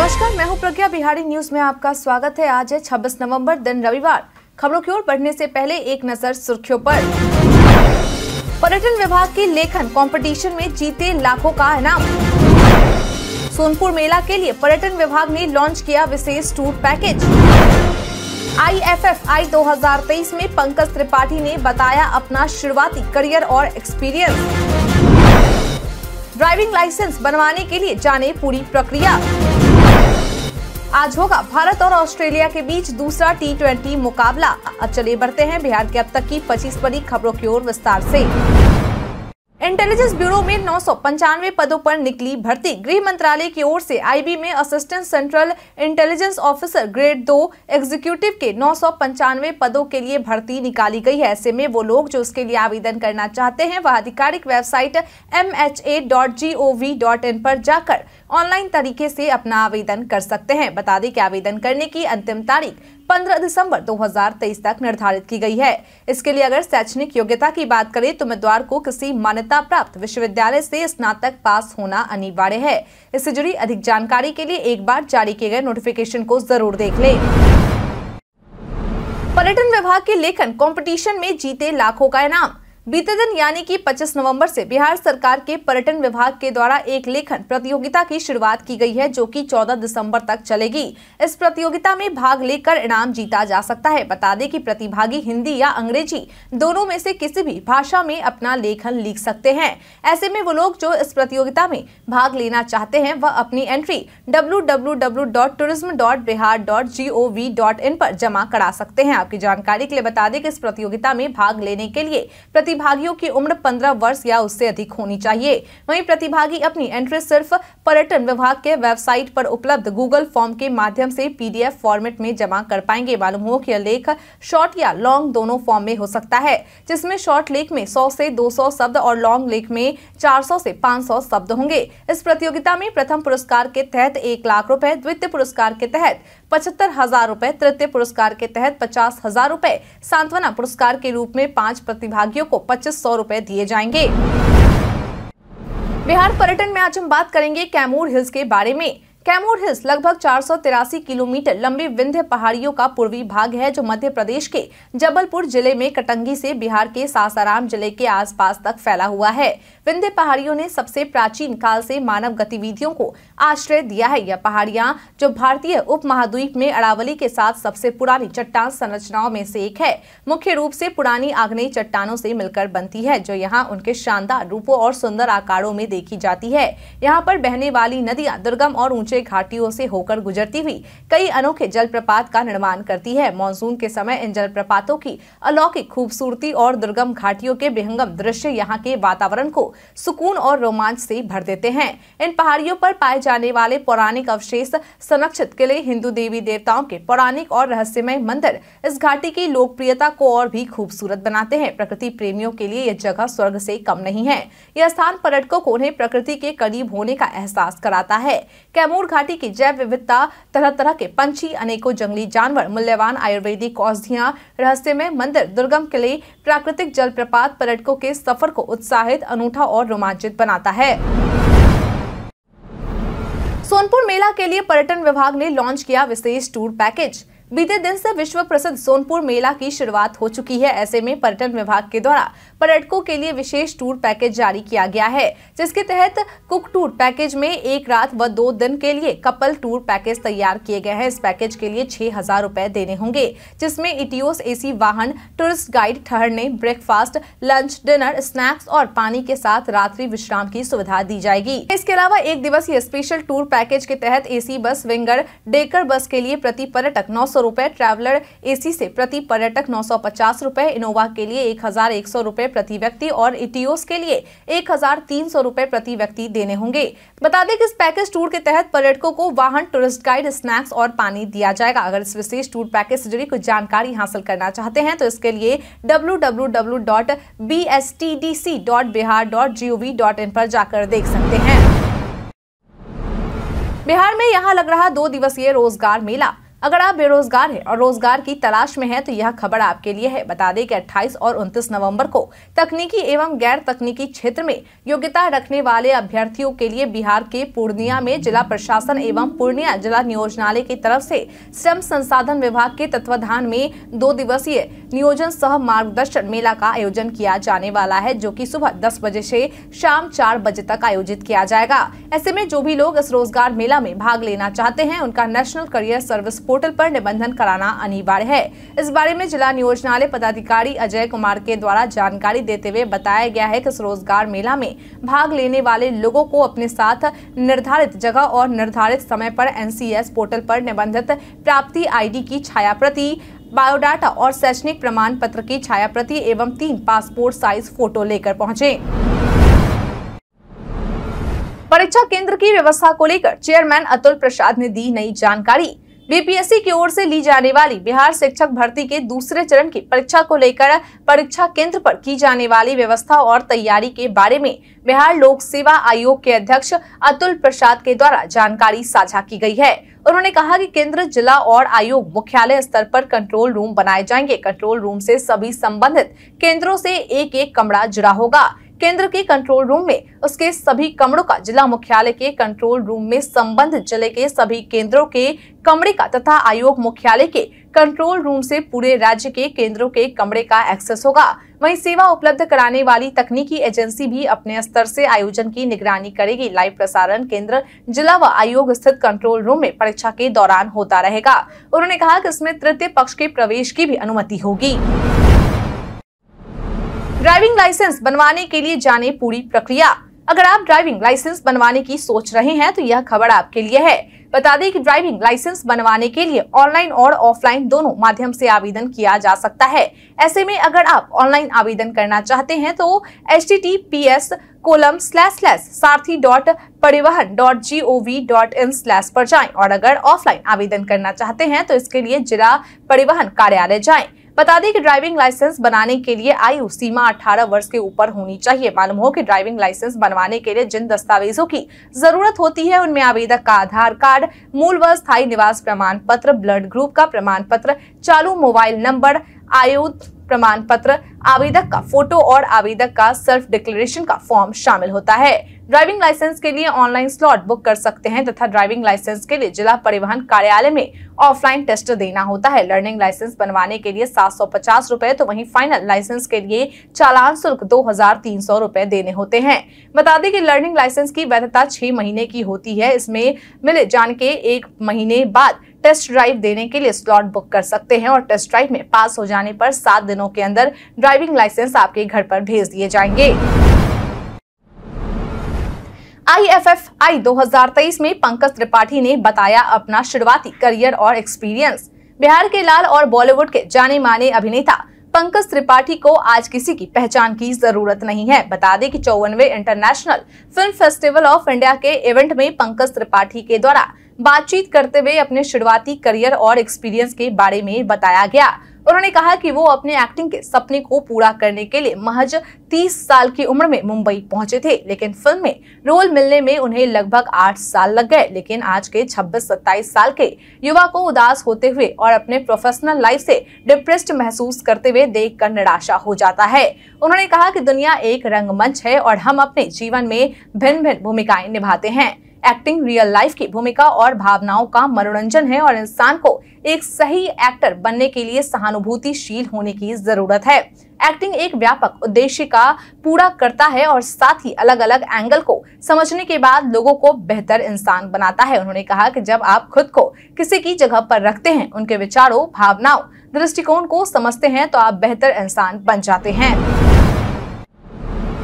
नमस्कार मैं हूं प्रज्ञा बिहारी न्यूज में आपका स्वागत है आज है छब्बीस नवंबर दिन रविवार खबरों की ओर बढ़ने से पहले एक नजर सुर्खियों पर पर्यटन विभाग के लेखन कंपटीशन में जीते लाखों का इनाम सोनपुर मेला के लिए पर्यटन विभाग ने लॉन्च किया विशेष tour package I F F हजार तेईस में पंकज त्रिपाठी ने बताया अपना शुरुआती करियर और एक्सपीरियंस ड्राइविंग लाइसेंस बनवाने के लिए जाने पूरी प्रक्रिया आज होगा भारत और ऑस्ट्रेलिया के बीच दूसरा टी ट्वेंटी मुकाबला अब चलिए बढ़ते हैं बिहार के अब तक की पच्चीस बड़ी खबरों की ओर विस्तार से इंटेलिजेंस ब्यूरो में नौ पदों पर निकली भर्ती गृह मंत्रालय की ओर से आईबी में assistant central intelligence officer grade दो एग्जीक्यूटिव के नौ पदों के लिए भर्ती निकाली गई है ऐसे में वो लोग जो उसके लिए आवेदन करना चाहते हैं वह आधिकारिक वेबसाइट एम एम पर जाकर ऑनलाइन तरीके से अपना आवेदन कर सकते हैं बता दें कि आवेदन करने की अंतिम तारीख 15 दिसंबर 2023 तक निर्धारित की गई है इसके लिए अगर शैक्षणिक योग्यता की बात करें तो उम्मीदवार को किसी मान्यता मान्यता प्राप्त विश्वविद्यालय से स्नातक पास होना अनिवार्य है इससे जुड़ी अधिक जानकारी के लिए एक बार जारी किए गए नोटिफिकेशन को जरूर देख ले पर्यटन विभाग के लेखन कॉम्पिटिशन में जीते लाखों का इनाम बीते दिन यानी कि 25 नवंबर से बिहार सरकार के पर्यटन विभाग के द्वारा एक लेखन प्रतियोगिता की शुरुआत की गई है जो कि 14 दिसंबर तक चलेगी इस प्रतियोगिता में भाग लेकर इनाम जीता जा सकता है बता दें कि प्रतिभागी हिंदी या अंग्रेजी दोनों में से किसी भी भाषा में अपना लेखन लिख सकते हैं ऐसे में वो लोग जो इस प्रतियोगिता में भाग लेना चाहते हैं वह अपनी एंट्री डब्ल्यू पर जमा करा सकते हैं आपकी जानकारी के लिए बता दें कि इस प्रतियोगिता में भाग लेने के लिए प्रति प्रतिभागियों की उम्र 15 वर्ष या उससे अधिक होनी चाहिए वहीं प्रतिभागी अपनी एंट्री सिर्फ पर्यटन विभाग के वेबसाइट पर उपलब्ध गूगल फॉर्म के माध्यम से पीडीएफ फॉर्मेट में जमा कर पाएंगे मालूम हो कि लेख शॉर्ट या लॉन्ग दोनों फॉर्म में हो सकता है जिसमें शॉर्ट लेख में सौ से दो शब्द और लॉन्ग लेख में चार से पाँच शब्द होंगे इस प्रतियोगिता में प्रथम पुरस्कार के तहत एक लाख रूपए द्वितीय पुरस्कार के तहत पचहत्तर हजार रूपए तृतीय पुरस्कार के तहत पचास हजार रूपए सांत्वना पुरस्कार के रूप में पांच प्रतिभागियों को पच्चीस सौ रूपए दिए जाएंगे बिहार पर्यटन में आज हम बात करेंगे कैमूर हिल्स के बारे में कैमूर हिल्स लगभग चार किलोमीटर लंबी विंध्य पहाड़ियों का पूर्वी भाग है जो मध्य प्रदेश के जबलपुर जिले में कटंगी से बिहार के सासाराम जिले के आसपास तक फैला हुआ है विंध्य पहाड़ियों ने सबसे प्राचीन काल से मानव गतिविधियों को आश्रय दिया है यह पहाड़ियां जो भारतीय उप महाद्वीप में अरावली के साथ सबसे पुरानी चट्टान संरचनाओं में से एक है मुख्य रूप से पुरानी आग्नेय चट्टानों से मिलकर बनती है जो यहाँ उनके शानदार रूपों और सुंदर आकारों में देखी जाती है यहाँ पर बहने वाली नदियाँ दुर्गम और ऊंचे घाटियों से होकर गुजरती हुई कई अनोखे प्रपात का निर्माण करती है मानसून के समय इन प्रपातों की अलौकिक खूबसूरती और दुर्गम घाटियों के बेहंगम दृश्य यहाँ के वातावरण को सुकून और रोमांच से भर देते हैं इन पहाड़ियों पर पाए जाने वाले पौराणिक अवशेष संरक्षित किले हिंदू देवी देवताओं के पौराणिक और रहस्यमय मंदिर इस घाटी की लोकप्रियता को और भी खूबसूरत बनाते हैं प्रकृति प्रेमियों के लिए यह जगह स्वर्ग से कम नहीं है यह स्थान पर्यटकों को उन्हें प्रकृति के करीब होने का एहसास कराता है कैमूर घाटी की जैव विविधता तरह तरह के पंछी अनेकों जंगली जानवर मूल्यवान आयुर्वेदिक औषधियाँ रहस्यमय मंदिर दुर्गम किले प्राकृतिक जलप्रपात पर्यटकों के सफर को उत्साहित अनूठा अनूठा और रोमांचित बनाता है सोनपुर मेला के लिए पर्यटन विभाग ने लॉन्च किया विशेष टूर पैकेज बीते दिन से विश्व प्रसिद्ध सोनपुर मेला की शुरुआत हो चुकी है ऐसे में पर्यटन विभाग के द्वारा पर्यटकों के लिए विशेष टूर पैकेज जारी किया गया है जिसके तहत कुक टूर पैकेज में एक रात व दो दिन के लिए कपल टूर पैकेज तैयार किए गए हैं इस पैकेज के लिए छह हजार रूपए देने होंगे जिसमे इटियोस एसी वाहन टूरिस्ट गाइड ठहरने ब्रेकफास्ट लंच डिनर स्नैक्स और पानी के साथ रात्रि विश्राम की सुविधा दी जाएगी इसके अलावा एक दिवसीय स्पेशल टूर पैकेज के तहत ए बस विंगर डेकर बस के लिए प्रति पर्यटक नौ सौ रुपए ट्रैवलर एसी से प्रति पर्यटक नौ सौ पचास रुपए इनोवा के लिए एक हजार एक सौ रुपए प्रति व्यक्ति और इटियोस के लिए एक हजार तीन सौ रुपए प्रति व्यक्ति देने होंगे बता दें कि इस पैकेज टूर के तहत पर्यटकों को वाहन टूरिस्ट गाइड स्नैक्स और पानी दिया जाएगा अगर इस विशेष टूर पैकेज से जुड़ी कुछ जानकारी हासिल करना चाहते हैं तो इसके लिए www.bstdc.bihar.gov.in पर जाकर देख सकते हैं बिहार में यहाँ लग रहा दो दिवसीय रोजगार मेला अगर आप बेरोजगार हैं और रोजगार की तलाश में हैं तो यह खबर आपके लिए है बता दें कि 28 और 29 नवंबर को तकनीकी एवं गैर तकनीकी क्षेत्र में योग्यता रखने वाले अभ्यर्थियों के लिए बिहार के पूर्णिया में जिला प्रशासन एवं पूर्णिया जिला नियोजनालय की तरफ से श्रम संसाधन विभाग के तत्वाधान में दो दिवसीय नियोजन सह मार्गदर्शन मेला का आयोजन किया जाने वाला है जो की सुबह दस बजे ऐसी शाम चार बजे तक आयोजित किया जाएगा ऐसे में जो भी लोग इस रोजगार मेला में भाग लेना चाहते हैं उनका नेशनल करियर सर्विस पोर्टल पर निबंधन कराना अनिवार्य है इस बारे में जिला नियोजनालय पदाधिकारी अजय कुमार के द्वारा जानकारी देते हुए बताया गया है कि स्वरोजगार मेला में भाग लेने वाले लोगों को अपने साथ निर्धारित जगह और निर्धारित समय पर एनसीएस पोर्टल पर निबंधित प्राप्ति आई की छाया प्रति बायोडाटा और शैक्षणिक प्रमाण पत्र की छाया प्रति एवं तीन पासपोर्ट साइज फोटो लेकर पहुँचे परीक्षा केंद्र की व्यवस्था को लेकर चेयरमैन अतुल प्रसाद ने दी नई जानकारी बीपीएससी की ओर से ली जाने वाली बिहार शिक्षक भर्ती के दूसरे चरण की परीक्षा को लेकर परीक्षा केंद्र पर की जाने वाली व्यवस्था और तैयारी के बारे में बिहार लोक सेवा आयोग के अध्यक्ष अतुल प्रसाद के द्वारा जानकारी साझा की गई है उन्होंने कहा कि केंद्र जिला और आयोग मुख्यालय स्तर पर कंट्रोल रूम बनाए जाएंगे कंट्रोल रूम से सभी संबंधित केंद्रों से एक एक कमरा जुड़ा होगा केंद्र के कंट्रोल रूम में उसके सभी कमरों का जिला मुख्यालय के कंट्रोल रूम में संबंध जिले के सभी केंद्रों के कमरे का तथा आयोग मुख्यालय के कंट्रोल रूम से पूरे राज्य के केंद्रों के कमरे का एक्सेस होगा वहीं सेवा उपलब्ध कराने वाली तकनीकी एजेंसी भी अपने स्तर से आयोजन की निगरानी करेगी लाइव प्रसारण केंद्र जिला व आयोग स्थित कंट्रोल रूम में परीक्षा के दौरान होता रहेगा उन्होंने कहा कि इसमें तृतीय पक्ष के प्रवेश की भी अनुमति होगी ड्राइविंग लाइसेंस बनवाने के लिए जाने पूरी प्रक्रिया अगर आप ड्राइविंग लाइसेंस बनवाने की सोच रहे हैं तो यह खबर आपके लिए है बता दें कि ड्राइविंग लाइसेंस बनवाने के लिए ऑनलाइन और ऑफलाइन दोनों माध्यम से आवेदन किया जा सकता है ऐसे में अगर आप ऑनलाइन आवेदन करना चाहते हैं तो H T T P S colon slash slash Sarathi dot Parivahan dot G O V dot in slash पर जाएं और अगर ऑफलाइन आवेदन करना चाहते हैं तो इसके लिए जिला परिवहन कार्यालय जाएं बता दें कि ड्राइविंग लाइसेंस बनाने के लिए आयु सीमा 18 वर्ष के ऊपर होनी चाहिए मालूम हो कि ड्राइविंग लाइसेंस बनवाने के लिए जिन दस्तावेजों की जरूरत होती है उनमें आवेदक का आधार कार्ड मूल व स्थायी निवास प्रमाण पत्र ब्लड ग्रुप का प्रमाण पत्र चालू मोबाइल नंबर आयु प्रमाण पत्र आवेदक का फोटो और आवेदक का सेल्फ डिक्लेरेशन का फॉर्म शामिल होता है ड्राइविंग लाइसेंस के लिए ऑनलाइन स्लॉट बुक कर सकते हैं तथा ड्राइविंग लाइसेंस के लिए जिला परिवहन कार्यालय में ऑफलाइन टेस्ट देना होता है लर्निंग लाइसेंस बनवाने के लिए सात सौ पचास रूपए तो वहीं फाइनल लाइसेंस के लिए चालान शुल्क दो हजार तीन सौ रूपए देने होते हैं बता दें कि लर्निंग लाइसेंस की वैधता छह महीने की होती है इसमें मिले जान के एक महीने बाद टेस्ट ड्राइव देने के लिए स्लॉट बुक कर सकते हैं और टेस्ट ड्राइव में पास हो जाने पर सात दिनों के अंदर ड्राइविंग लाइसेंस आपके घर पर भेज दिए जाएंगे आईएफएफआई 2023 में पंकज त्रिपाठी ने बताया अपना शुरुआती करियर और एक्सपीरियंस बिहार के लाल और बॉलीवुड के जाने माने अभिनेता पंकज त्रिपाठी को आज किसी की पहचान की जरूरत नहीं है बता दें कि चौवनवे international film festival of India के इवेंट में पंकज त्रिपाठी के द्वारा बातचीत करते हुए अपने शुरुआती करियर और एक्सपीरियंस के बारे में बताया गया उन्होंने कहा कि वो अपने एक्टिंग के सपने को पूरा करने के लिए महज 30 साल की उम्र में मुंबई पहुंचे थे लेकिन फिल्म में रोल मिलने में उन्हें लगभग 8 साल लग गए लेकिन आज के 26-27 साल के युवा को उदास होते हुए और अपने प्रोफेशनल लाइफ से डिप्रेस्ड महसूस करते हुए देख कर निराशा हो जाता है उन्होंने कहा की दुनिया एक रंगमंच है और हम अपने जीवन में भिन्न भिन्न भूमिकाएं निभाते हैं एक्टिंग रियल लाइफ की भूमिका और भावनाओं का मनोरंजन है और इंसान को एक सही एक्टर बनने के लिए सहानुभूतिशील होने की जरूरत है एक्टिंग एक व्यापक उद्देश्य का पूरा करता है और साथ ही अलग अलग एंगल को समझने के बाद लोगों को बेहतर इंसान बनाता है उन्होंने कहा कि जब आप खुद को किसी की जगह पर रखते हैं उनके विचारों भावनाओं दृष्टिकोण को समझते हैं तो आप बेहतर इंसान बन जाते हैं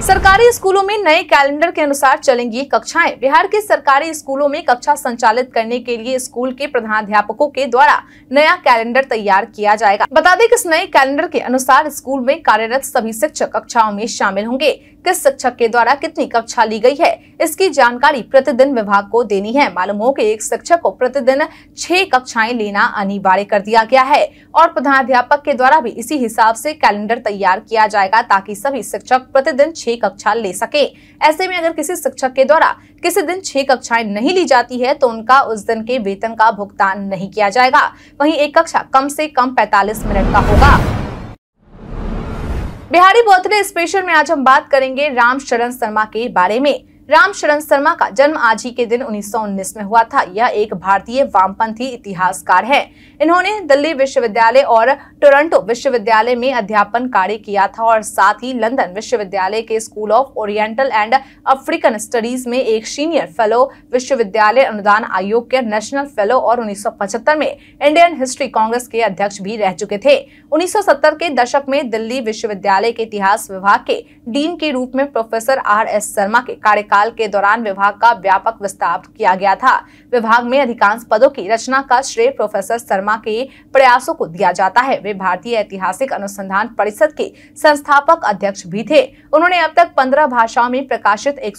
सरकारी स्कूलों में नए कैलेंडर के अनुसार चलेंगी कक्षाएं बिहार के सरकारी स्कूलों में कक्षा संचालित करने के लिए स्कूल के प्रधानाध्यापकों के द्वारा नया कैलेंडर तैयार किया जाएगा बता दें कि इस नए कैलेंडर के अनुसार स्कूल में कार्यरत सभी शिक्षक कक्षाओं में शामिल होंगे किस शिक्षक के द्वारा कितनी कक्षा ली गई है इसकी जानकारी प्रतिदिन विभाग को देनी है मालूम हो कि एक शिक्षक को प्रतिदिन छह कक्षाएं लेना अनिवार्य कर दिया गया है और प्रधानाध्यापक के द्वारा भी इसी हिसाब से कैलेंडर तैयार किया जाएगा ताकि सभी शिक्षक प्रतिदिन छह कक्षा ले सके ऐसे में अगर किसी शिक्षक के द्वारा किसी दिन छह कक्षाएं नहीं ली जाती है तो उनका उस दिन के वेतन का भुगतान नहीं किया जाएगा वही एक कक्षा कम से कम पैतालीस मिनट का होगा बिहारी बोतले स्पेशल में आज हम बात करेंगे रामचरण शर्मा के बारे में राम शरण शर्मा का जन्म आज ही के दिन 1919 में हुआ था यह एक भारतीय वामपंथी इतिहासकार है इन्होंने दिल्ली विश्वविद्यालय और टोरंटो विश्वविद्यालय में अध्यापन कार्य किया था और साथ ही लंदन विश्वविद्यालय के school of oriental and African studies में एक सीनियर फेलो विश्वविद्यालय अनुदान आयोग के नेशनल फेलो और उन्नीस में इंडियन हिस्ट्री कांग्रेस के अध्यक्ष भी रह चुके थे उन्नीस के दशक में दिल्ली विश्वविद्यालय के इतिहास विभाग के डीन के रूप में प्रोफेसर आर एस शर्मा के कार्यकाल कार्यकाल के दौरान विभाग का व्यापक विस्तार किया गया था विभाग में अधिकांश पदों की रचना का श्रेय प्रोफेसर शर्मा के प्रयासों को दिया जाता है वे भारतीय ऐतिहासिक अनुसंधान परिषद के संस्थापक अध्यक्ष भी थे उन्होंने अब तक पंद्रह भाषाओं में प्रकाशित एक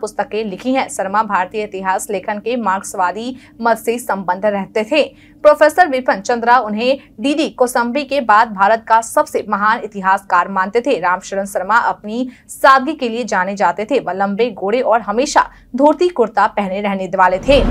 पुस्तकें लिखी है शर्मा भारतीय इतिहास लेखन के मार्क्सवादी मत से संबंध रहते थे प्रोफेसर विपिन चंद्रा उन्हें डीडी कोसम्बी के बाद भारत का सबसे महान इतिहासकार मानते थे रामशरण शर्मा अपनी सादगी के लिए जाने जाते थे वह लंबे गोल ओढ़े और हमेशा धोती कुर्ता पहने रहने वाले थे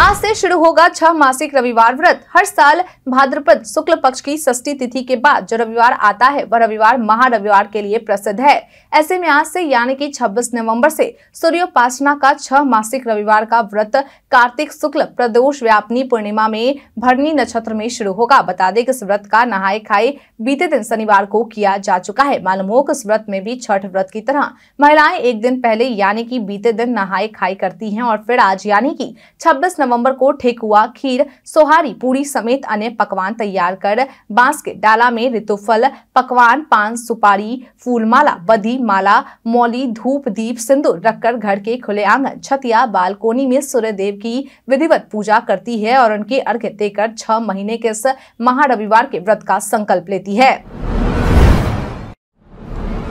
आज से शुरू होगा छह मासिक रविवार व्रत हर साल भाद्रपद शुक्ल पक्ष की षष्ठी तिथि के बाद जो रविवार आता है वह रविवार महा रविवार के लिए प्रसिद्ध है ऐसे में आज से यानी कि 26 नवंबर से सूर्योपासना का छह मासिक रविवार का व्रत कार्तिक शुक्ल प्रदोष व्यापनी पूर्णिमा में भरनी नक्षत्र में शुरू होगा बता दें कि इस व्रत का नहाए खाए बीते दिन शनिवार को किया जा चुका है मालूम हो इस व्रत में भी छठ व्रत की तरह महिलाएं एक दिन पहले यानी की बीते दिन नहाए खाए करती है और फिर आज यानी की छब्बीस नवंबर को ठेकुआ खीर सोहारी पूरी समेत अन्य पकवान तैयार कर बांस के डाला में ऋतुफल पकवान पान सुपारी फूलमाला बदी माला मौली धूप दीप सिंदूर रखकर घर के खुले आंगन छतिया बालकोनी में सूर्य देव की विधिवत पूजा करती है और उनके अर्घ्य देकर छह महीने के महा महारविवार के व्रत का संकल्प लेती है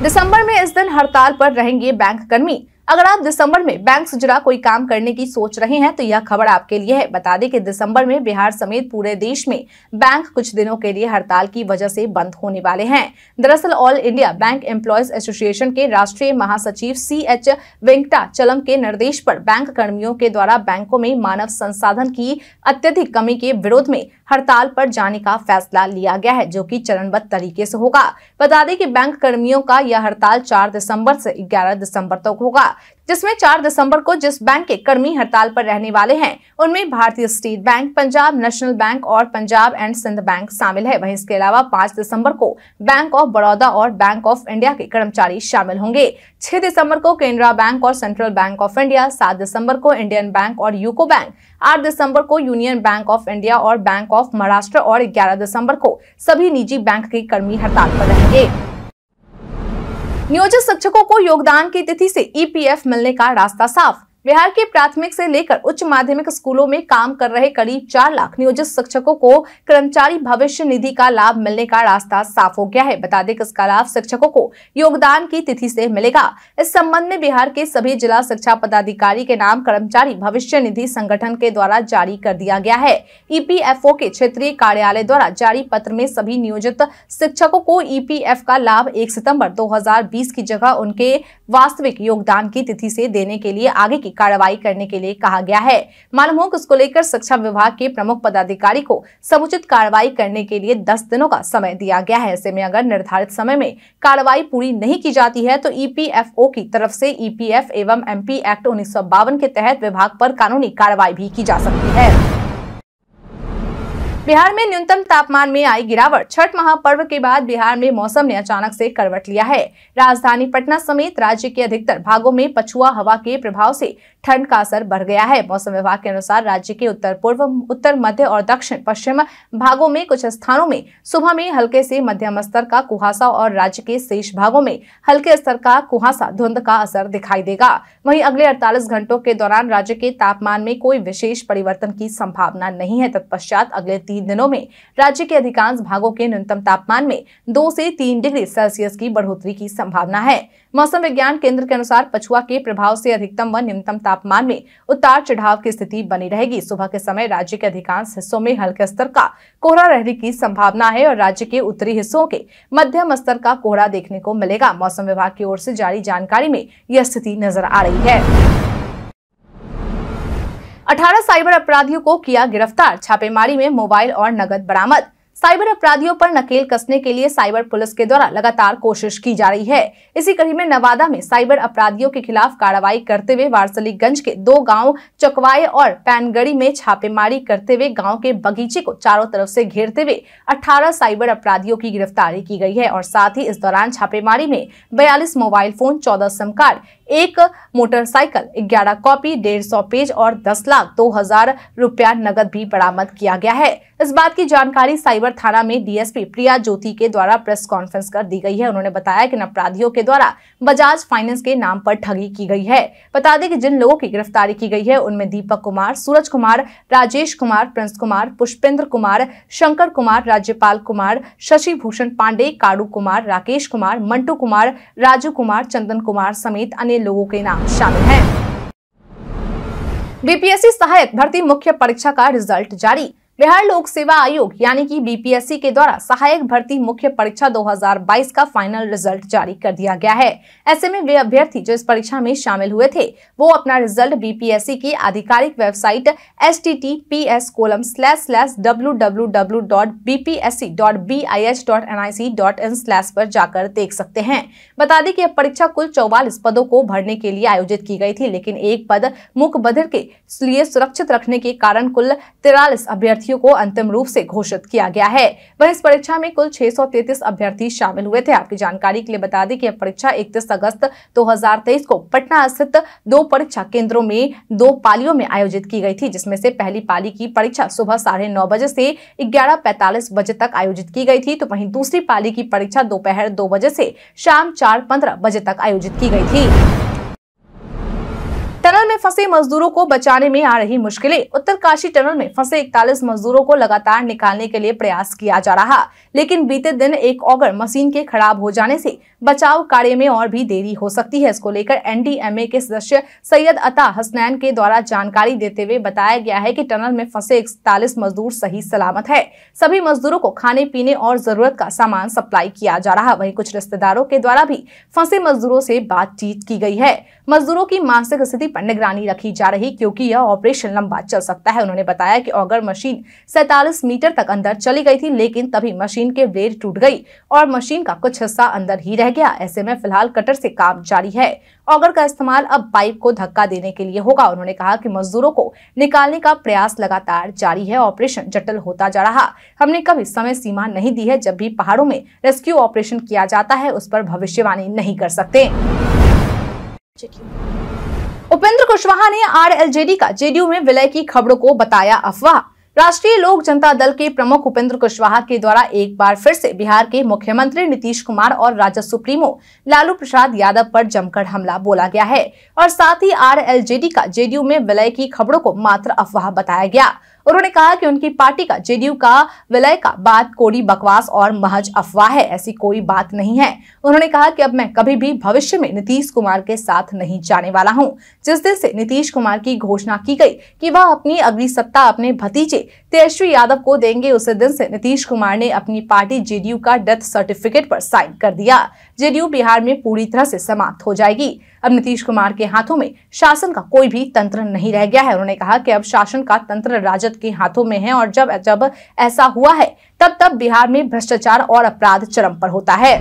दिसंबर में इस दिन हड़ताल पर रहेंगे बैंक कर्मी अगर आप दिसंबर में बैंक से जुड़ा कोई काम करने की सोच रहे हैं तो यह खबर आपके लिए है बता दें कि दिसंबर में बिहार समेत पूरे देश में बैंक कुछ दिनों के लिए हड़ताल की वजह से बंद होने वाले हैं दरअसल all India bank employees association के राष्ट्रीय महासचिव सी एच वेंकटा चलम के निर्देश पर बैंक कर्मियों के द्वारा बैंकों में मानव संसाधन की अत्यधिक कमी के विरोध में हड़ताल पर जाने का फैसला लिया गया है जो कि चरणबद्ध तरीके से होगा बता दें कि बैंक कर्मियों का यह हड़ताल 4 दिसंबर से 11 दिसंबर तक होगा जिसमें 4 दिसंबर को जिस बैंक के कर्मी हड़ताल पर रहने वाले हैं उनमें Bharatiya state bank Punjab national bank और पंजाब एंड सिंध बैंक शामिल है वहीं इसके अलावा 5 दिसंबर को बैंक ऑफ बड़ौदा और बैंक ऑफ इंडिया के कर्मचारी शामिल होंगे 6 दिसंबर को केनरा बैंक और सेंट्रल बैंक ऑफ इंडिया सात दिसंबर को इंडियन बैंक और यूको बैंक आठ दिसंबर को यूनियन बैंक ऑफ इंडिया और बैंक ऑफ महाराष्ट्र और ग्यारह दिसंबर को सभी निजी बैंक के कर्मी हड़ताल पर रहेंगे नियोजित शिक्षकों को योगदान की तिथि से ईपीएफ e मिलने का रास्ता साफ बिहार के प्राथमिक से लेकर उच्च माध्यमिक स्कूलों में काम कर रहे करीब चार लाख नियोजित शिक्षकों को कर्मचारी भविष्य निधि का लाभ मिलने का रास्ता साफ हो गया है बता दें कि इसका लाभ शिक्षकों को योगदान की तिथि से मिलेगा इस संबंध में बिहार के सभी जिला शिक्षा पदाधिकारी के नाम कर्मचारी भविष्य निधि संगठन के द्वारा जारी कर दिया गया है ईपीएफओ के क्षेत्रीय कार्यालय द्वारा जारी पत्र में सभी नियोजित शिक्षकों को ईपीएफ का लाभ एक सितम्बर दो की जगह उनके वास्तविक योगदान की तिथि से देने के लिए आगे की कार्रवाई करने के लिए कहा गया है मालूम हो कि उसको लेकर शिक्षा विभाग के प्रमुख पदाधिकारी को समुचित कार्रवाई करने के लिए दस दिनों का समय दिया गया है ऐसे में अगर निर्धारित समय में कार्रवाई पूरी नहीं की जाती है तो ईपीएफओ e की तरफ से ईपीएफ e एवं एमपी एक्ट उन्नीस के तहत विभाग पर कानूनी कार्रवाई भी की जा सकती है बिहार में न्यूनतम तापमान में आई गिरावट छठ महापर्व के बाद बिहार में मौसम ने अचानक से करवट लिया है राजधानी पटना समेत राज्य के अधिकतर भागों में पछुआ हवा के प्रभाव से ठंड का असर बढ़ गया है मौसम विभाग के अनुसार राज्य के उत्तर पूर्व उत्तर मध्य और दक्षिण पश्चिम भागों में कुछ स्थानों में सुबह में हल्के से मध्यम स्तर का कुहासा और राज्य के शेष भागों में हल्के स्तर का कुहासा धुंध का असर दिखाई देगा वही अगले अड़तालीस घंटों के दौरान राज्य के तापमान में कोई विशेष परिवर्तन की संभावना नहीं है तत्पश्चात अगले तीन दिनों में राज्य के अधिकांश भागों के न्यूनतम तापमान में दो से तीन डिग्री सेल्सियस की बढ़ोतरी की संभावना है मौसम विज्ञान केंद्र के अनुसार पछुआ के प्रभाव से अधिकतम व न्यूनतम तापमान में उतार चढ़ाव की स्थिति बनी रहेगी सुबह के समय राज्य के अधिकांश हिस्सों में हल्के स्तर का कोहरा रहने की संभावना है और राज्य के उत्तरी हिस्सों के मध्यम स्तर का कोहरा देखने को मिलेगा मौसम विभाग की ओर से जारी जानकारी में यह स्थिति नजर आ रही है 18 साइबर अपराधियों को किया गिरफ्तार छापेमारी में मोबाइल और नगद बरामद साइबर अपराधियों पर नकेल कसने के लिए साइबर पुलिस के द्वारा लगातार कोशिश की जा रही है इसी कड़ी में नवादा में साइबर अपराधियों के खिलाफ कार्रवाई करते हुए वारसलीगंज के दो गांव चकवाए और पैनगड़ी में छापेमारी करते हुए गांव के बगीचे को चारों तरफ से घेरते हुए 18 साइबर अपराधियों की गिरफ्तारी की गई है और साथ ही इस दौरान छापेमारी में बयालीस मोबाइल फोन चौदह सिम कार्ड एक मोटरसाइकिल 11 कॉपी डेढ़ सौ पेज और 10 लाख दो हजार रुपया नकद भी बरामद किया गया है इस बात की जानकारी साइबर थाना में डीएसपी प्रिया ज्योति के द्वारा प्रेस कॉन्फ्रेंस कर दी गई है उन्होंने बताया कि इन अपराधियों के द्वारा बजाज फाइनेंस के नाम पर ठगी की गई है बता दें कि जिन लोगों की गिरफ्तारी की गई है उनमें दीपक कुमार सूरज कुमार राजेश कुमार प्रिंस कुमार पुष्पेंद्र कुमार शंकर कुमार राज्यपाल कुमार शशि भूषण पांडे काड़ू कुमार राकेश कुमार मंटू कुमार राजू कुमार चंदन कुमार समेत अन्य में लोगों के नाम शामिल हैं बीपीएससी सहायक भर्ती मुख्य परीक्षा का रिजल्ट जारी बिहार लोक सेवा आयोग यानी कि बीपीएससी के द्वारा सहायक भर्ती मुख्य परीक्षा 2022 का फाइनल रिजल्ट जारी कर दिया गया है ऐसे में वे अभ्यर्थी जो इस परीक्षा में शामिल हुए थे वो अपना रिजल्ट बीपीएससी की आधिकारिक website S T T P S colon slash slash W W W dot B P S C dot B I H dot N I C dot in slash पर जाकर देख सकते हैं बता दें कि यह परीक्षा कुल चौवालीस पदों को भरने के लिए आयोजित की गई थी लेकिन एक पद मुख बधिर के लिए सुरक्षित रखने के कारण कुल तिरालीस अभ्यर्थी अभ्यर्थियों को अंतिम रूप से घोषित किया गया है वह इस परीक्षा में कुल 633 अभ्यर्थी शामिल हुए थे आपकी जानकारी के लिए बता दें कि यह परीक्षा 31 अगस्त 2023 को पटना स्थित दो परीक्षा केंद्रों में दो पालियों में आयोजित की गई थी जिसमें से पहली पाली की परीक्षा सुबह साढ़े नौ बजे से ग्यारह बजे तक आयोजित की गई थी तो वही दूसरी पाली की परीक्षा दोपहर दो बजे से शाम चार पंद्रह बजे तक आयोजित की गई थी में फंसे मजदूरों को बचाने में आ रही मुश्किलें उत्तरकाशी टनल में फंसे 41 मजदूरों को लगातार निकालने के लिए प्रयास किया जा रहा लेकिन बीते दिन एक ऑगर मशीन के खराब हो जाने से बचाव कार्य में और भी देरी हो सकती है इसको लेकर एनडीएमए के सदस्य सैयद अता हसनैन के द्वारा जानकारी देते हुए बताया गया है की टनल में फंसे इकतालीस मजदूर सही सलामत है सभी मजदूरों को खाने पीने और जरूरत का सामान सप्लाई किया जा रहा वही कुछ रिश्तेदारों के द्वारा भी फंसे मजदूरों से बातचीत की गई है मजदूरों की मानसिक स्थिति पर निगरानी रखी जा रही क्योंकि यह ऑपरेशन लंबा चल सकता है उन्होंने बताया कि ऑगर मशीन सैतालीस मीटर तक अंदर चली गई थी लेकिन तभी मशीन के ब्लेड टूट गई और मशीन का कुछ हिस्सा अंदर ही रह गया ऐसे में फिलहाल कटर से काम जारी है ऑगर का इस्तेमाल अब पाइप को धक्का देने के लिए होगा उन्होंने कहा की मजदूरों को निकालने का प्रयास लगातार जारी है ऑपरेशन जटिल होता जा रहा हमने कभी समय सीमा नहीं दी है जब भी पहाड़ों में रेस्क्यू ऑपरेशन किया जाता है उस पर भविष्यवाणी नहीं कर सकते उपेंद्र कुशवाहा ने आरएलजेडी का जेडीयू में विलय की खबरों को बताया अफवाह राष्ट्रीय लोक जनता दल के प्रमुख उपेंद्र कुशवाहा के द्वारा एक बार फिर से बिहार के मुख्यमंत्री नीतीश कुमार और राजद सुप्रीमो लालू प्रसाद यादव पर जमकर हमला बोला गया है और साथ ही आरएलजेडी का जेडीयू में विलय की खबरों को मात्र अफवाह बताया गया उन्होंने कहा कि उनकी पार्टी का जेडीयू का विलय का बात कोड़ी बकवास और महज अफवाह है ऐसी कोई बात नहीं है उन्होंने कहा कि अब मैं कभी भी भविष्य में नीतीश कुमार के साथ नहीं जाने वाला हूँ जिस दिन से नीतीश कुमार की घोषणा की गई कि वह अपनी अगली सत्ता अपने भतीजे तेजस्वी यादव को देंगे उस दिन से नीतीश कुमार ने अपनी पार्टी जेडीयू का डेथ सर्टिफिकेट पर साइन कर दिया जेडीयू बिहार में पूरी तरह से समाप्त हो जाएगी अब नीतीश कुमार के हाथों में शासन का कोई भी तंत्र नहीं रह गया है उन्होंने कहा कि अब शासन का तंत्र राजद के हाथों में है और जब जब ऐसा हुआ है तब तब बिहार में भ्रष्टाचार और अपराध चरम पर होता है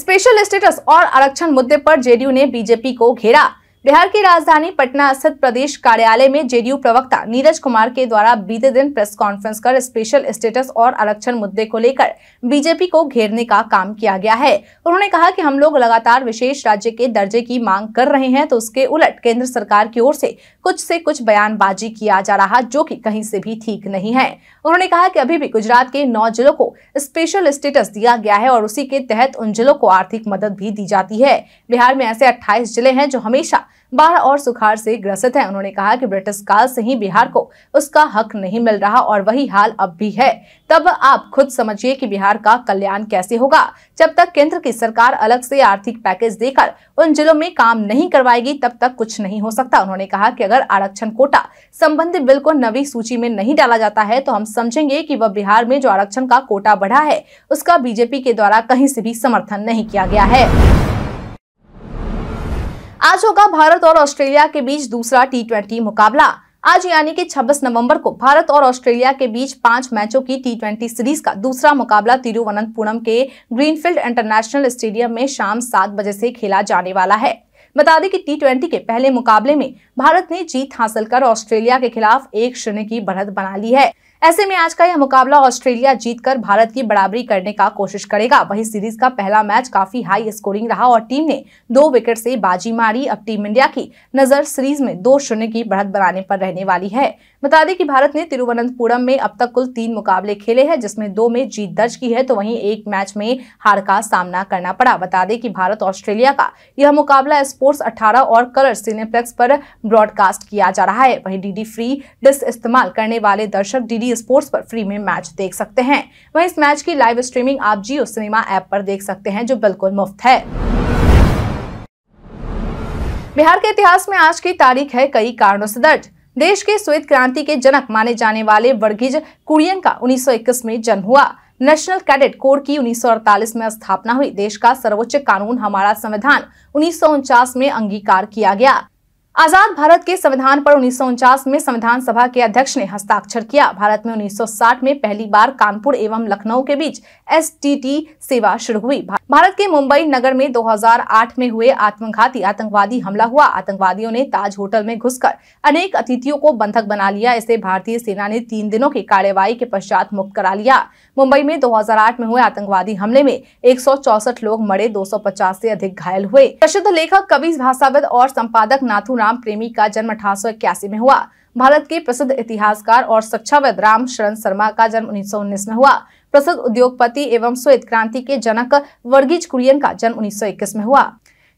स्पेशल स्टेटस और आरक्षण मुद्दे पर जेडीयू ने बीजेपी को घेरा बिहार की राजधानी पटना स्थित प्रदेश कार्यालय में जेडीयू प्रवक्ता नीरज कुमार के द्वारा बीते दिन प्रेस कॉन्फ्रेंस कर स्पेशल स्टेटस और आरक्षण मुद्दे को लेकर बीजेपी को घेरने का काम किया गया है उन्होंने कहा कि हम लोग लगातार विशेष राज्य के दर्जे की मांग कर रहे हैं तो उसके उलट केंद्र सरकार की ओर से कुछ से कुछ बयानबाजी किया जा रहा जो की कहीं से भी ठीक नहीं है उन्होंने कहा की अभी भी गुजरात के नौ जिलों को स्पेशल स्टेटस दिया गया है और उसी के तहत उन जिलों को आर्थिक मदद भी दी जाती है बिहार में ऐसे अट्ठाईस जिले हैं जो हमेशा बाढ़ और सुखाड़ से ग्रसित है उन्होंने कहा कि ब्रिटिश काल से ही बिहार को उसका हक नहीं मिल रहा और वही हाल अब भी है तब आप खुद समझिए कि बिहार का कल्याण कैसे होगा जब तक केंद्र की सरकार अलग से आर्थिक पैकेज देकर उन जिलों में काम नहीं करवाएगी तब तक कुछ नहीं हो सकता उन्होंने कहा की अगर आरक्षण कोटा संबंधित बिल को नवी सूची में नहीं डाला जाता है तो हम समझेंगे की वह बिहार में जो आरक्षण का कोटा बढ़ा है उसका बीजेपी के द्वारा कहीं से भी समर्थन नहीं किया गया है आज होगा भारत और ऑस्ट्रेलिया के बीच दूसरा टी मुकाबला आज यानी कि 26 नवंबर को भारत और ऑस्ट्रेलिया के बीच पांच मैचों की टी सीरीज का दूसरा मुकाबला तिरुवनंतपुरम के ग्रीनफील्ड इंटरनेशनल स्टेडियम में शाम सात बजे से खेला जाने वाला है बता दें कि टी ट्वेंटी के पहले मुकाबले में भारत ने जीत हासिल कर ऑस्ट्रेलिया के खिलाफ एक शून्य की बढ़त बना ली है ऐसे में आज का यह मुकाबला ऑस्ट्रेलिया जीतकर भारत की बराबरी करने का कोशिश करेगा वहीं सीरीज का पहला मैच काफी हाई स्कोरिंग रहा और टीम ने दो विकेट से बाजी मारी अब टीम इंडिया की नजर सीरीज में दो शून्य की बढ़त बनाने पर रहने वाली है बता दें कि भारत ने तिरुवनंतपुरम में अब तक कुल तीन मुकाबले खेले हैं जिसमें दो में जीत दर्ज की है तो वहीं एक मैच में हार का सामना करना पड़ा बता दें कि भारत ऑस्ट्रेलिया का यह मुकाबला स्पोर्ट्स 18 और कलर सिनेप्लेक्स पर ब्रॉडकास्ट किया जा रहा है वहीं डीडी फ्री डिस इस्तेमाल करने वाले दर्शक डीडी स्पोर्ट्स पर फ्री में मैच देख सकते हैं वहीं इस मैच की लाइव स्ट्रीमिंग आप जियो सिनेमा ऐप पर देख सकते हैं जो बिल्कुल मुफ्त है बिहार के इतिहास में आज की तारीख है कई कारणों से दर्ज देश के श्वेत क्रांति के जनक माने जाने वाले वर्गीज कुरियन का उन्नीस में जन्म हुआ नेशनल कैडेट कोर की 1948 में स्थापना हुई देश का सर्वोच्च कानून हमारा संविधान उन्नीस में अंगीकार किया गया आजाद भारत के संविधान पर उन्नीस में संविधान सभा के अध्यक्ष ने हस्ताक्षर किया भारत में 1960 में पहली बार कानपुर एवं लखनऊ के बीच एस सेवा शुरू हुई भारत के मुंबई नगर में 2008 में हुए आत्मघाती आतंकवादी हमला हुआ आतंकवादियों ने ताज होटल में घुसकर अनेक अतिथियों को बंधक बना लिया इसे भारतीय सेना ने तीन दिनों की कार्यवाही के पश्चात मुक्त करा लिया मुंबई में दो में हुए आतंकवादी हमले में एक लोग मरे दो से अधिक घायल हुए प्रसिद्ध लेखक कवि भाषाविद और संपादक नाथू राम प्रेमी का जन्म अठारह में हुआ भारत के प्रसिद्ध इतिहासकार और शिक्षाविद राम शरण शर्मा का जन्म उन्नीस में हुआ प्रसिद्ध उद्योगपति एवं श्वेत क्रांति के जनक वर्गीज कुरियन का जन्म 1921 में हुआ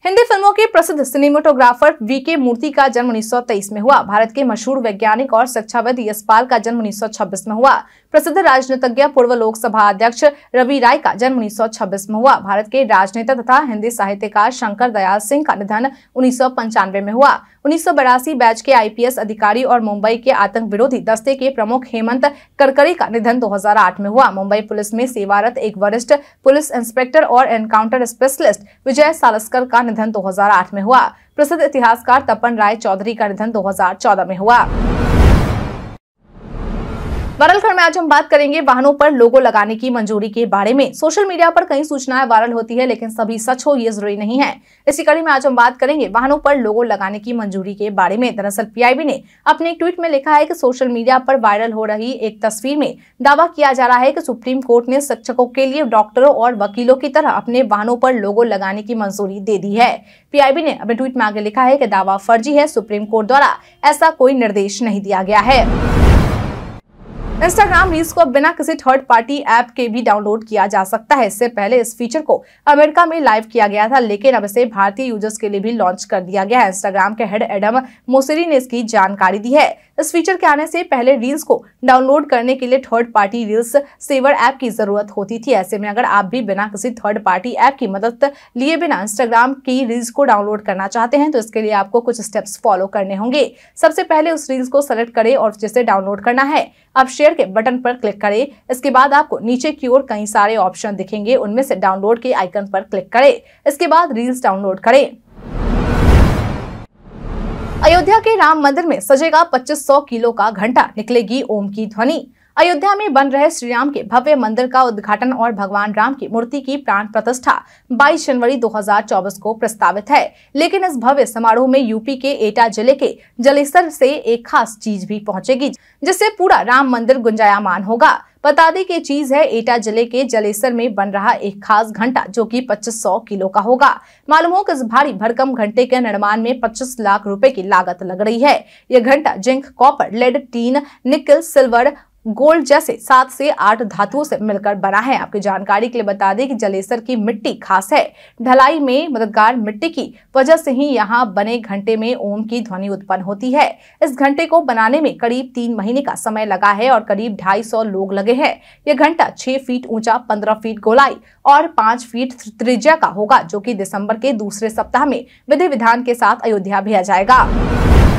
हिंदी फिल्मों के प्रसिद्ध सिनेमाटोग्राफर वी के मूर्ति का जन्म 1923 में हुआ भारत के मशहूर वैज्ञानिक और शिक्षाविद यशपाल का जन्म 1926 में हुआ प्रसिद्ध राजनीतिज्ञ पूर्व लोकसभा अध्यक्ष रवि राय का जन्म उन्नीस में हुआ भारत के राजनेता तथा हिंदी साहित्यकार शंकर दयाल सिंह का निधन उन्नीस में हुआ उन्नीस बैच के आईपीएस अधिकारी और मुंबई के आतंक विरोधी दस्ते के प्रमुख हेमंत करकरी का निधन 2008 में हुआ मुंबई पुलिस में सेवारत एक वरिष्ठ पुलिस इंस्पेक्टर और एनकाउंटर स्पेशलिस्ट विजय सालस्कर का निधन 2008 में हुआ प्रसिद्ध इतिहासकार तपन राय चौधरी का निधन 2014 में हुआ वायरलखंड में आज हम बात करेंगे वाहनों पर लोगो लगाने की मंजूरी के बारे में सोशल मीडिया पर कई सूचनाएं वायरल होती है लेकिन सभी सच हो ये जरूरी नहीं है इसी कड़ी में आज हम बात करेंगे वाहनों पर लोगो लगाने की मंजूरी के बारे में दरअसल पीआईबी ने अपने ट्वीट में लिखा है कि सोशल मीडिया पर वायरल हो रही एक तस्वीर में दावा किया जा रहा है की सुप्रीम कोर्ट ने शिक्षकों के लिए डॉक्टरों और वकीलों की तरह अपने वाहनों पर लोगो लगाने की मंजूरी दे दी है पीआईबी ने अपने ट्वीट में आगे लिखा है की दावा फर्जी है सुप्रीम कोर्ट द्वारा ऐसा कोई निर्देश नहीं दिया गया है इंस्टाग्राम रील्स को अब बिना किसी थर्ड पार्टी ऐप के भी डाउनलोड किया जा सकता है इससे पहले इस फीचर को अमेरिका में लाइव किया गया था लेकिन अब इसे भारतीय यूजर्स के लिए भी लॉन्च कर दिया गया है इंस्टाग्राम के हेड एडम मोसेरी ने इसकी जानकारी दी है इस फीचर के आने से पहले रील्स को डाउनलोड करने के लिए third party reels saver app की जरूरत होती थी ऐसे में अगर आप भी बिना किसी थर्ड पार्टी ऐप की मदद लिए बिना इंस्टाग्राम की रील्स को डाउनलोड करना चाहते हैं तो इसके लिए आपको कुछ स्टेप्स फॉलो करने होंगे सबसे पहले उस रील्स को सेलेक्ट करें और जिसे डाउनलोड करना है अब शेयर के बटन पर क्लिक करें इसके बाद आपको नीचे की ओर कई सारे ऑप्शन दिखेंगे उनमें से डाउनलोड के आइकन पर क्लिक करें इसके बाद रील्स डाउनलोड करें अयोध्या के राम मंदिर में सजेगा 2500 किलो का घंटा निकलेगी ओम की ध्वनि अयोध्या में बन रहे श्री राम के भव्य मंदिर का उद्घाटन और भगवान राम की मूर्ति की प्राण प्रतिष्ठा 22 जनवरी 2024 को प्रस्तावित है लेकिन इस भव्य समारोह में यूपी के एटा जिले के जलेसर से एक खास चीज भी पहुंचेगी जिससे पूरा राम मंदिर गुंजायमान होगा बता दें की चीज है एटा जिले के जलेसर में बन रहा एक खास घंटा जो कि 2500 किलो का होगा मालूम हो कि इस भारी भरकम घंटे के निर्माण में 25 लाख रुपए की लागत लग रही है यह घंटा zinc copper lead tin nickel silver gold जैसे सात से आठ धातुओं से मिलकर बना है आपकी जानकारी के लिए बता दें कि जलेसर की मिट्टी खास है ढलाई में मददगार मिट्टी की वजह से ही यहाँ बने घंटे में ओम की ध्वनि उत्पन्न होती है इस घंटे को बनाने में करीब तीन महीने का समय लगा है और करीब ढाई सौ लोग लगे हैं यह घंटा छह फीट ऊंचा पंद्रह फीट गोलाई और पांच फीट त्रिज्या का होगा जो की दिसंबर के दूसरे सप्ताह में विधि विधान के साथ अयोध्या भेजा जाएगा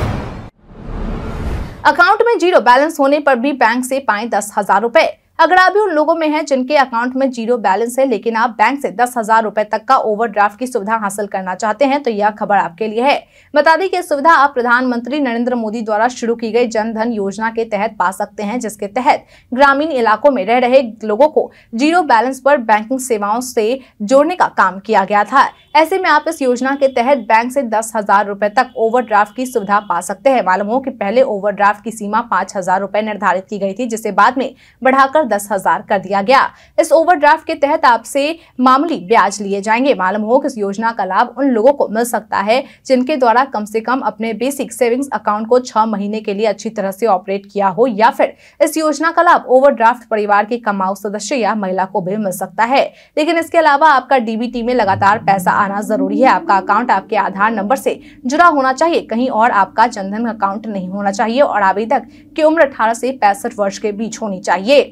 अकाउंट में जीरो बैलेंस होने पर भी बैंक से पाए दस हजार रूपए अगर आप भी उन लोगों में हैं जिनके अकाउंट में जीरो बैलेंस है लेकिन आप बैंक से दस हजार रुपए तक का ओवरड्राफ्ट की सुविधा हासिल करना चाहते हैं तो यह खबर आपके लिए है बता दें कि सुविधा आप प्रधानमंत्री नरेंद्र मोदी द्वारा शुरू की गई जन धन योजना के तहत पा सकते हैं जिसके तहत ग्रामीण इलाकों में रह रहे लोगों को जीरो बैलेंस पर बैंकिंग सेवाओं से जोड़ने का काम किया गया था ऐसे में आप इस योजना के तहत बैंक से दस हजार रुपए तक ओवरड्राफ्ट की सुविधा पा सकते हैं मालूम हो कि पहले ओवरड्राफ्ट की सीमा पांच हजार रूपए निर्धारित की गई थी जिसे बाद में बढ़ाकर दस हजार कर दिया गया इस ओवरड्राफ्ट के तहत आपसे मामूली ब्याज लिए जाएंगे मालूम हो कि इस योजना का लाभ उन लोगों को मिल सकता है जिनके द्वारा कम से कम अपने बेसिक सेविंग्स अकाउंट को छह महीने के लिए अच्छी तरह से ऑपरेट किया हो या फिर इस योजना का लाभ ओवर परिवार के कमाऊ सदस्य या महिला को भी मिल सकता है लेकिन इसके अलावा आपका डीबीटी में लगातार पैसा आना जरूरी है आपका अकाउंट आपके आधार नंबर से जुड़ा होना चाहिए कहीं और आपका जनधन अकाउंट नहीं होना चाहिए और आवेदक की उम्र अठारह से पैंसठ वर्ष के बीच होनी चाहिए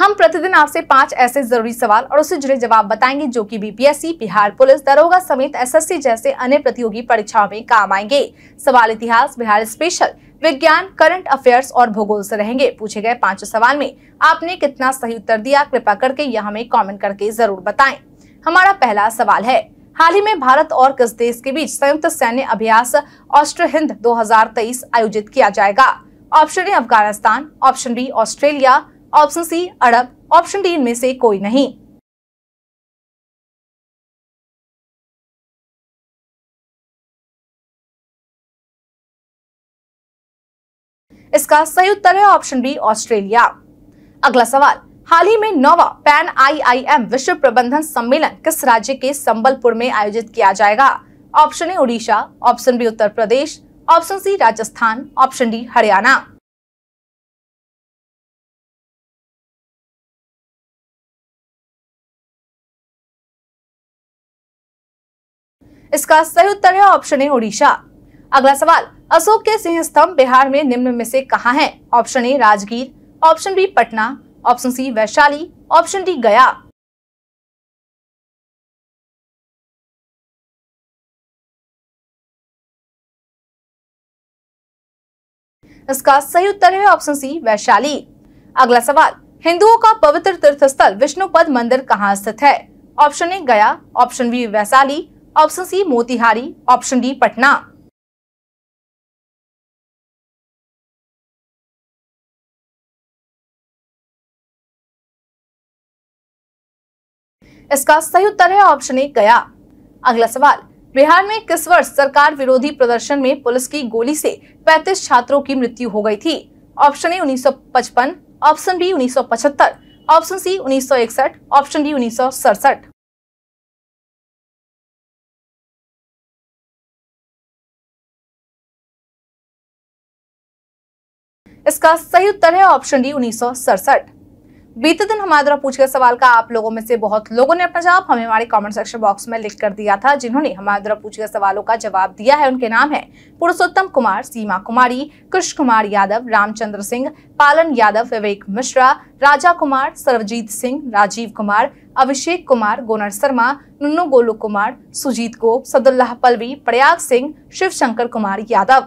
हम प्रतिदिन आपसे पांच ऐसे जरूरी सवाल और उससे जुड़े जवाब बताएंगे जो कि बीपीएससी बिहार पुलिस दरोगा समेत एसएससी जैसे अन्य प्रतियोगी परीक्षाओं में काम आएंगे सवाल इतिहास बिहार स्पेशल विज्ञान करंट अफेयर्स और भूगोल से रहेंगे पूछे गए पांच सवाल में आपने कितना सही उत्तर दिया कृपा करके यहाँ हमें कॉमेंट करके जरूर बताए हमारा पहला सवाल है हाल ही में भारत और किस देश के बीच संयुक्त सैन्य अभ्यास ऑस्ट्र हिंद 2023 आयोजित किया जाएगा option A Afghanistan option B Australia option C Arab option D इनमें से कोई नहीं इसका सही उत्तर है ऑप्शन बी ऑस्ट्रेलिया अगला सवाल हाल ही में नोवा पैन आईआईएम विश्व प्रबंधन सम्मेलन किस राज्य के संबलपुर में आयोजित किया जाएगा option A Orissa option B Uttar Pradesh option C Rajasthan option D Haryana इसका सही उत्तर है ऑप्शन ए ओडिशा अगला सवाल अशोक के सिंह स्तंभ बिहार में निम्न में से कहा है option A Rajgir option B Patna option C Vaishali option D Gaya इसका सही उत्तर है ऑप्शन सी वैशाली अगला सवाल हिंदुओं का पवित्र तीर्थ स्थल विष्णुपद मंदिर कहाँ स्थित है option A Gaya option B Vaishali option C Motihari option D Patna इसका सही उत्तर है ऑप्शन ए गया अगला सवाल बिहार में किस वर्ष सरकार विरोधी प्रदर्शन में पुलिस की गोली से 35 छात्रों की मृत्यु हो गई थी option A 1955, option B 1975, option C 1961, option D उन्नीस इसका सही उत्तर है ऑप्शन डी उन्नीस बीते दिन हमारे द्वारा पूछे गए सवाल का आप लोगों में से बहुत लोगों ने अपना जवाब हमें हमारे कमेंट सेक्शन बॉक्स में लिख कर दिया था जिन्होंने हमारे द्वारा पूछे गए सवालों का जवाब दिया है उनके नाम है पुरुषोत्तम कुमार सीमा कुमारी कृष्ण कुमार यादव रामचंद्र सिंह पालन यादव विवेक मिश्रा राजा कुमार सर्वजीत सिंह राजीव कुमार अभिषेक कुमार गोनर शर्मा नुन्नू गोलू कुमार सुजीत गोप सदुल्लाह पलवी प्रयाग सिंह शिव शंकर कुमार यादव